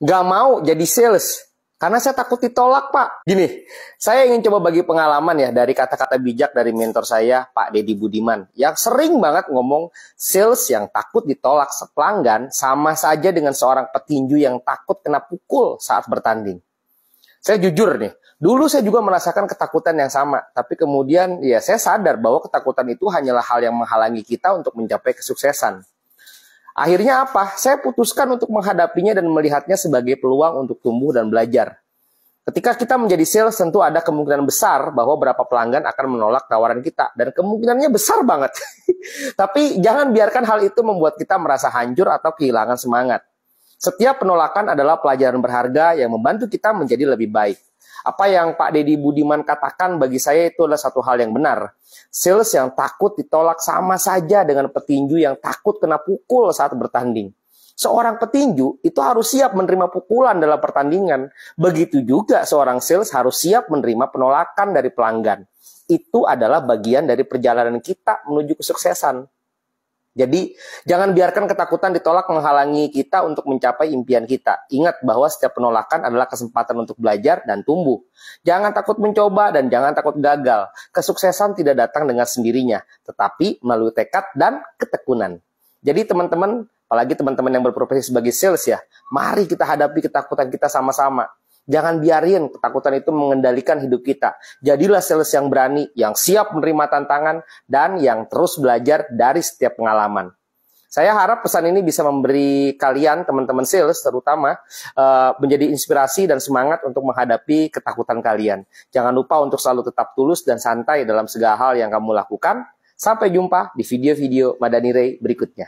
Gak mau jadi sales karena saya takut ditolak, Pak. Gini, saya ingin coba bagi pengalaman ya dari kata-kata bijak dari mentor saya, Pak Dedi Budiman, yang sering banget ngomong sales yang takut ditolak pelanggan sama saja dengan seorang petinju yang takut kena pukul saat bertanding. Saya jujur nih, dulu saya juga merasakan ketakutan yang sama, tapi kemudian ya saya sadar bahwa ketakutan itu hanyalah hal yang menghalangi kita untuk mencapai kesuksesan. Akhirnya apa? Saya putuskan untuk menghadapinya dan melihatnya sebagai peluang untuk tumbuh dan belajar. Ketika kita menjadi sales tentu ada kemungkinan besar bahwa berapa pelanggan akan menolak tawaran kita dan kemungkinannya besar banget. Tapi jangan biarkan hal itu membuat kita merasa hancur atau kehilangan semangat. Setiap penolakan adalah pelajaran berharga yang membantu kita menjadi lebih baik. Apa yang Pak Dedi Budiman katakan bagi saya itu adalah satu hal yang benar. Sales yang takut ditolak sama saja dengan petinju yang takut kena pukul saat bertanding. Seorang petinju itu harus siap menerima pukulan dalam pertandingan. Begitu juga seorang sales harus siap menerima penolakan dari pelanggan. Itu adalah bagian dari perjalanan kita menuju kesuksesan. Jadi jangan biarkan ketakutan ditolak menghalangi kita untuk mencapai impian kita. Ingat bahwa setiap penolakan adalah kesempatan untuk belajar dan tumbuh. Jangan takut mencoba dan jangan takut gagal. Kesuksesan tidak datang dengan sendirinya, tetapi melalui tekad dan ketekunan. Jadi teman-teman, apalagi teman-teman yang berprofesi sebagai sales ya, mari kita hadapi ketakutan kita sama-sama Jangan biarin ketakutan itu mengendalikan hidup kita. Jadilah sales yang berani, yang siap menerima tantangan, dan yang terus belajar dari setiap pengalaman. Saya harap pesan ini bisa memberi kalian, teman-teman sales terutama, eh, menjadi inspirasi dan semangat untuk menghadapi ketakutan kalian. Jangan lupa untuk selalu tetap tulus dan santai dalam segala hal yang kamu lakukan. Sampai jumpa di video-video Madani Ray berikutnya.